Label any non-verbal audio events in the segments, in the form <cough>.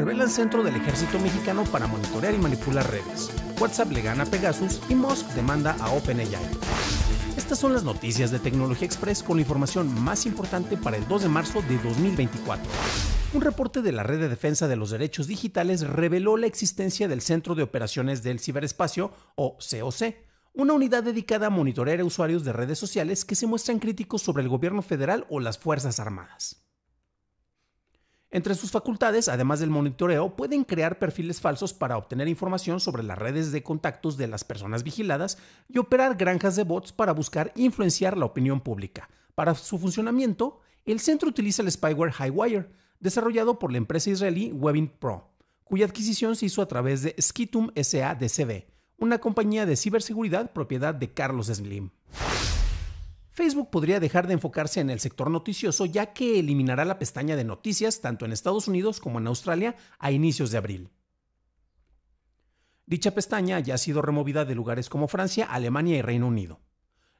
revela el centro del ejército mexicano para monitorear y manipular redes. WhatsApp le gana a Pegasus y Musk demanda a OpenAI. Estas son las noticias de Tecnología Express con la información más importante para el 2 de marzo de 2024. Un reporte de la Red de Defensa de los Derechos Digitales reveló la existencia del Centro de Operaciones del Ciberespacio, o COC, una unidad dedicada a monitorear a usuarios de redes sociales que se muestran críticos sobre el gobierno federal o las Fuerzas Armadas. Entre sus facultades, además del monitoreo, pueden crear perfiles falsos para obtener información sobre las redes de contactos de las personas vigiladas y operar granjas de bots para buscar e influenciar la opinión pública. Para su funcionamiento, el centro utiliza el spyware Highwire, desarrollado por la empresa israelí Webin Pro, cuya adquisición se hizo a través de Skitum SA una compañía de ciberseguridad propiedad de Carlos Slim. Facebook podría dejar de enfocarse en el sector noticioso ya que eliminará la pestaña de noticias tanto en Estados Unidos como en Australia a inicios de abril. Dicha pestaña ya ha sido removida de lugares como Francia, Alemania y Reino Unido.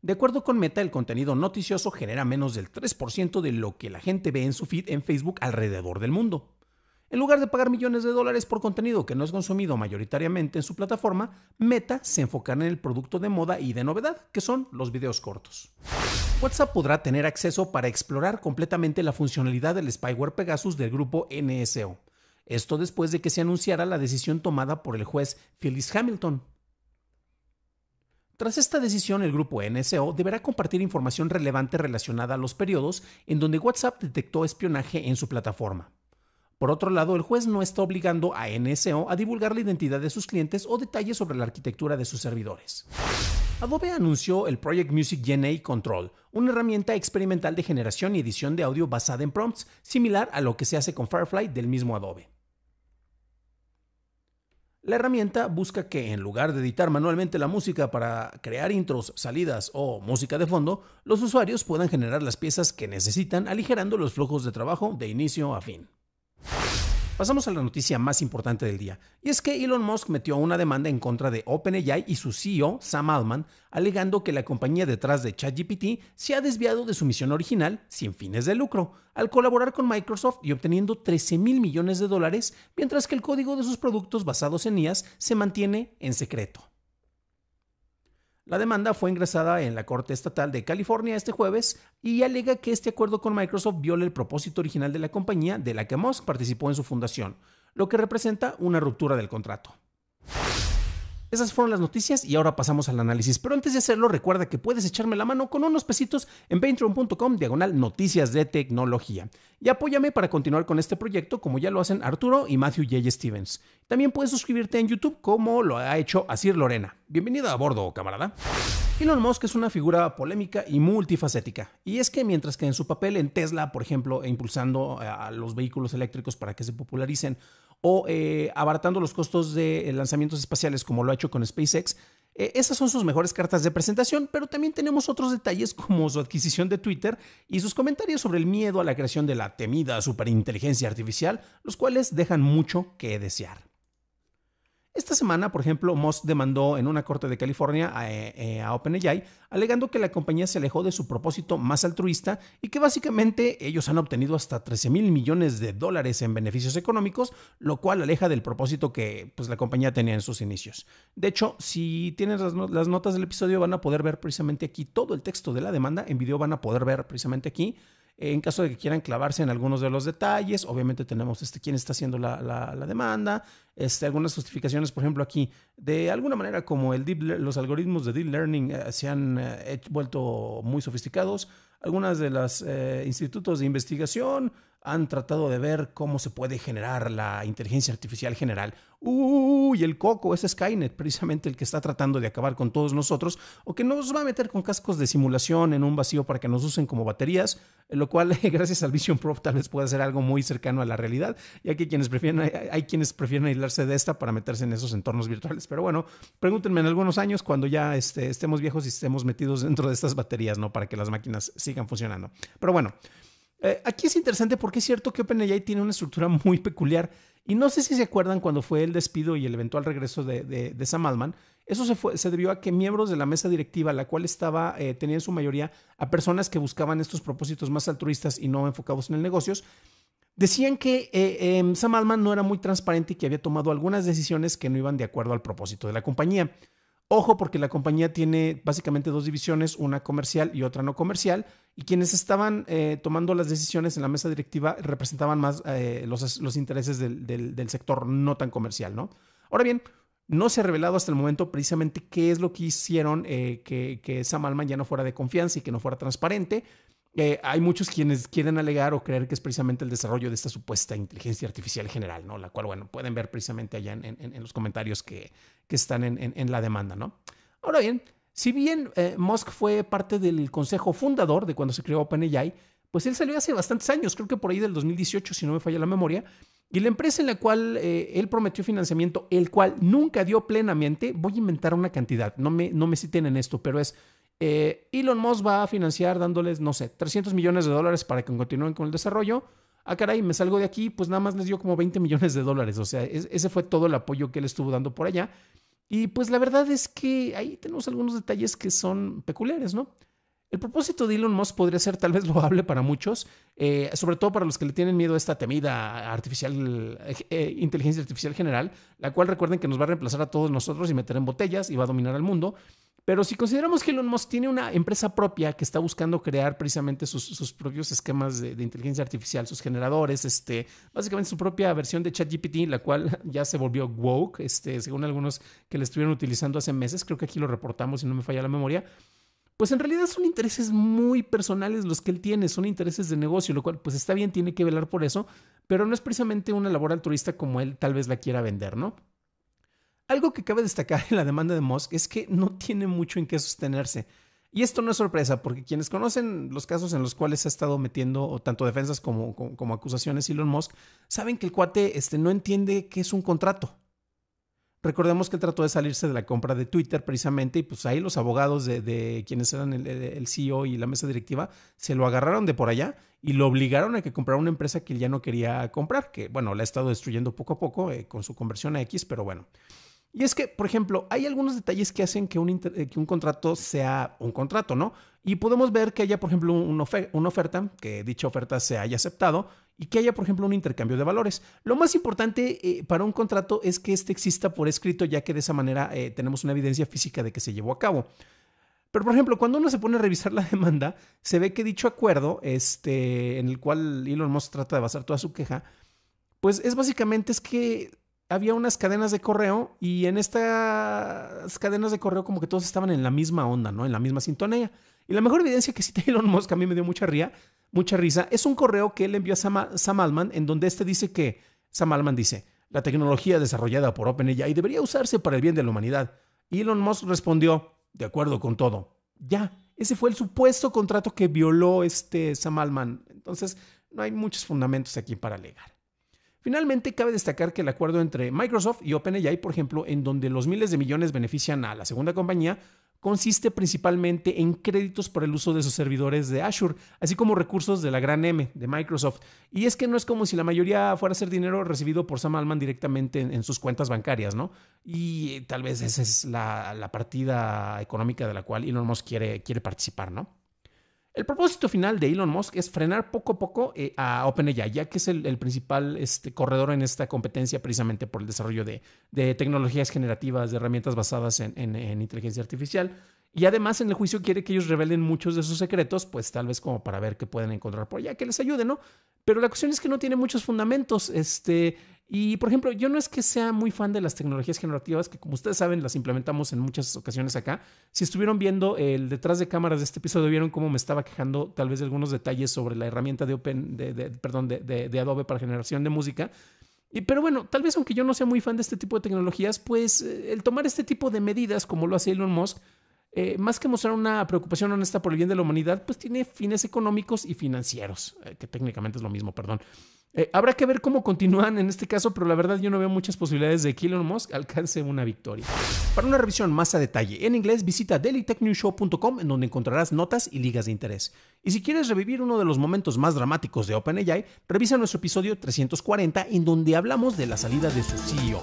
De acuerdo con Meta, el contenido noticioso genera menos del 3% de lo que la gente ve en su feed en Facebook alrededor del mundo. En lugar de pagar millones de dólares por contenido que no es consumido mayoritariamente en su plataforma, Meta se enfocará en el producto de moda y de novedad, que son los videos cortos. WhatsApp podrá tener acceso para explorar completamente la funcionalidad del spyware Pegasus del grupo NSO. Esto después de que se anunciara la decisión tomada por el juez Phyllis Hamilton. Tras esta decisión, el grupo NSO deberá compartir información relevante relacionada a los periodos en donde WhatsApp detectó espionaje en su plataforma. Por otro lado, el juez no está obligando a NSO a divulgar la identidad de sus clientes o detalles sobre la arquitectura de sus servidores. Adobe anunció el Project Music Gen Control, una herramienta experimental de generación y edición de audio basada en prompts, similar a lo que se hace con Firefly del mismo Adobe. La herramienta busca que, en lugar de editar manualmente la música para crear intros, salidas o música de fondo, los usuarios puedan generar las piezas que necesitan, aligerando los flujos de trabajo de inicio a fin. Pasamos a la noticia más importante del día, y es que Elon Musk metió una demanda en contra de OpenAI y su CEO, Sam Altman, alegando que la compañía detrás de ChatGPT se ha desviado de su misión original sin fines de lucro, al colaborar con Microsoft y obteniendo 13 mil millones de dólares, mientras que el código de sus productos basados en IAS se mantiene en secreto. La demanda fue ingresada en la Corte Estatal de California este jueves y alega que este acuerdo con Microsoft viola el propósito original de la compañía de la que Musk participó en su fundación, lo que representa una ruptura del contrato. Esas fueron las noticias y ahora pasamos al análisis. Pero antes de hacerlo, recuerda que puedes echarme la mano con unos pesitos en patreon.com diagonal noticias de tecnología. Y apóyame para continuar con este proyecto como ya lo hacen Arturo y Matthew J. Stevens. También puedes suscribirte en YouTube como lo ha hecho Asir Lorena. Bienvenido a bordo, camarada. Elon Musk es una figura polémica y multifacética. Y es que mientras que en su papel en Tesla, por ejemplo, e impulsando a los vehículos eléctricos para que se popularicen, o eh, abaratando los costos de eh, lanzamientos espaciales como lo ha hecho con SpaceX. Eh, esas son sus mejores cartas de presentación, pero también tenemos otros detalles como su adquisición de Twitter y sus comentarios sobre el miedo a la creación de la temida superinteligencia artificial, los cuales dejan mucho que desear. Esta semana, por ejemplo, Moss demandó en una corte de California eh, eh, a, OpenAI, alegando que la compañía se alejó de su propósito más altruista y que básicamente ellos han obtenido hasta 13 mil millones de dólares en beneficios económicos, lo cual aleja del propósito que pues, la compañía tenía en sus inicios. De hecho, si tienen las notas del episodio, van a poder ver precisamente aquí todo el texto de la demanda. En video van a poder ver precisamente aquí en caso de que quieran clavarse en algunos de los detalles, obviamente tenemos este, quién está haciendo la, demanda, este, algunas justificaciones, por ejemplo, aquí, de alguna manera como los algoritmos de Deep Learning eh, se han eh, vuelto muy sofisticados, algunas de los eh, institutos de investigación han tratado de ver cómo se puede generar la inteligencia artificial general. Uy, el coco es Skynet, precisamente el que está tratando de acabar con todos nosotros, o que nos va a meter con cascos de simulación en un vacío para que nos usen como baterías, lo cual <laughs> gracias al Vision Pro tal vez pueda ser algo muy cercano a la realidad, ya que quienes prefieren, hay, quienes prefieren aislarse de esta para meterse en esos entornos virtuales. Pero bueno, pregúntenme en algunos años cuando ya este, estemos viejos y estemos metidos dentro de estas baterías, ¿no? Para que las máquinas sigan funcionando. Pero bueno. Eh, aquí es interesante porque es cierto que OpenAI tiene una estructura <laughs> muy peculiar y no sé si se acuerdan cuando fue el despido y el eventual regreso de, Sam Altman. Eso se, fue, se, debió a que miembros de la mesa directiva, la cual estaba, eh, tenía en su mayoría a personas que buscaban estos propósitos más altruistas y no enfocados en el negocio, decían que eh, em, Sam Altman no era muy transparente y que había tomado algunas decisiones que no iban de acuerdo al propósito de la compañía. Ojo porque la compañía tiene básicamente dos divisiones, una comercial y otra no comercial, y quienes estaban eh, tomando las decisiones en la mesa directiva representaban más eh, los, intereses del, sector no tan comercial, ¿no? Ahora bien, no se ha revelado hasta el momento precisamente qué es lo que hicieron eh, que, que Sam ya no fuera de confianza y que no fuera transparente. hay muchos quienes quieren alegar o creer que es precisamente el desarrollo de esta supuesta inteligencia artificial general, ¿no? La cual, bueno, pueden ver precisamente allá en los comentarios que, que están en, en, la demanda, ¿no? Ahora bien, si bien eh, Musk fue parte del consejo fundador de cuando se creó OpenAI, pues él salió hace bastantes años, creo que por ahí del 2018, si no me falla la memoria, y la empresa en la cual eh, él prometió financiamiento, el cual nunca dio plenamente, voy a inventar una cantidad, no me, no me citen en esto, pero es, eh, Elon Musk va a financiar dándoles, no sé, 300 millones de dólares para que continúen con el desarrollo, ah, caray, me salgo de aquí, pues nada más les dio como 20 millones de dólares. O sea, ese fue todo el apoyo que él estuvo dando por allá. Y pues la verdad es que ahí tenemos algunos detalles que son peculiares, ¿no? El propósito de Elon Musk podría ser tal vez <laughs> loable para muchos, eh, sobre todo para los que le tienen miedo a esta temida artificial, eh, eh, inteligencia artificial general, la cual recuerden que nos va a reemplazar a todos nosotros y meter en botellas y va a dominar al mundo. Pero si consideramos que Elon Musk tiene una empresa propia que está buscando crear precisamente sus, propios esquemas de, inteligencia artificial, sus generadores, este, básicamente su propia versión de ChatGPT, la cual <laughs> ya se volvió woke, este, según algunos que la estuvieron utilizando hace meses, creo que aquí lo reportamos si no me falla la memoria pues en realidad son intereses muy personales los que él tiene, son intereses de negocio, lo cual pues está bien, tiene que velar por eso, pero no es precisamente una labor altruista como él tal vez la quiera vender, ¿no? Algo que cabe destacar en la demanda de Musk es que no tiene mucho en qué sostenerse. Y esto no es sorpresa, porque quienes conocen los casos en los cuales ha estado metiendo tanto defensas como, como, acusaciones Elon Musk, saben que el cuate este, no entiende qué es un contrato. Recordemos que trató de salirse de la compra de Twitter precisamente y pues ahí los abogados de, quienes eran el, el, CEO y la mesa directiva se lo agarraron de por allá y lo obligaron a que comprara una empresa que él ya no quería comprar, que bueno, la ha estado destruyendo poco a poco eh, con su conversión a X, pero bueno. Y es que, por ejemplo, hay algunos detalles que hacen eh, que un, contrato sea un contrato, ¿no? Y podemos ver que haya, por ejemplo, una oferta, que dicha oferta se haya aceptado y que haya, por ejemplo, un intercambio de valores. Lo más importante eh, para un contrato es que este exista por escrito, ya que de esa manera eh, tenemos una evidencia física de que se llevó a cabo. Pero, por ejemplo, cuando uno se pone a revisar la <laughs> demanda, se ve que dicho acuerdo, este, en el cual Elon Musk trata de basar toda su queja, pues es básicamente es que había unas cadenas de correo y en estas cadenas de correo como que todos estaban en la misma onda, ¿no? En la misma sintonía. Y la mejor evidencia que cita <laughs> Elon Musk, a mí me dio mucha mucha risa, es un correo que él envió a Sam, Alman, en donde este dice que, Sam Altman dice, la tecnología desarrollada por OpenAI debería usarse para el bien de la humanidad. Y Elon Musk respondió, de acuerdo con todo. Ya, ese fue el supuesto contrato que violó este Sam Altman. Entonces, no hay muchos fundamentos aquí para alegar. Finalmente, cabe destacar que el acuerdo entre Microsoft y OpenAI, por ejemplo, en donde los miles de millones benefician a la segunda compañía, consiste principalmente en créditos por el uso de sus servidores de Azure, así como recursos de la gran M de Microsoft. Y es que no es como si la mayoría fuera a ser dinero recibido por Sam Alman directamente en, sus cuentas bancarias, ¿no? Y eh, tal vez esa es la, partida económica de la cual Elon Musk quiere participar, ¿no? El propósito final de Elon Musk es frenar poco a poco eh, a OpenAI, ya que es el, principal este, corredor en esta competencia precisamente por el desarrollo de, tecnologías generativas, de herramientas basadas en inteligencia artificial. Y además en el juicio quiere que ellos revelen muchos de sus secretos, pues tal vez como para ver qué pueden encontrar por allá, que les ayude, ¿no? Pero la cuestión es que no tiene muchos fundamentos. Este, y por ejemplo, yo no es que sea muy fan de las tecnologías generativas, que como ustedes saben, las implementamos en muchas ocasiones acá. Si estuvieron viendo el detrás de cámaras de este episodio, vieron cómo me estaba quejando tal vez de algunos detalles sobre la herramienta de Open, perdón, de, Adobe para generación de música. Y, pero bueno, tal vez aunque yo no sea muy fan de este tipo de tecnologías, pues eh, el tomar este tipo de medidas, como lo hace Elon Musk, eh, más que mostrar una preocupación honesta por el bien de la humanidad, pues tiene fines económicos y financieros, eh, que técnicamente es lo mismo, perdón. Eh, habrá que ver cómo continúan en este caso, pero la verdad yo no veo muchas posibilidades de que Elon Musk alcance una victoria. Para una revisión más a detalle en inglés, visita dailytechnewshow.com en donde encontrarás notas y ligas de interés. Y si quieres revivir uno de los momentos más dramáticos de OpenAI, revisa nuestro episodio 340 en donde hablamos de la salida de su CEO.